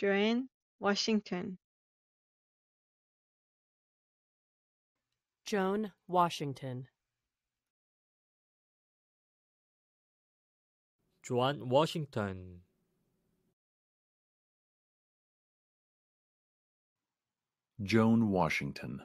Joanne, Washington. Joan Washington. Joan Washington. Joan Washington.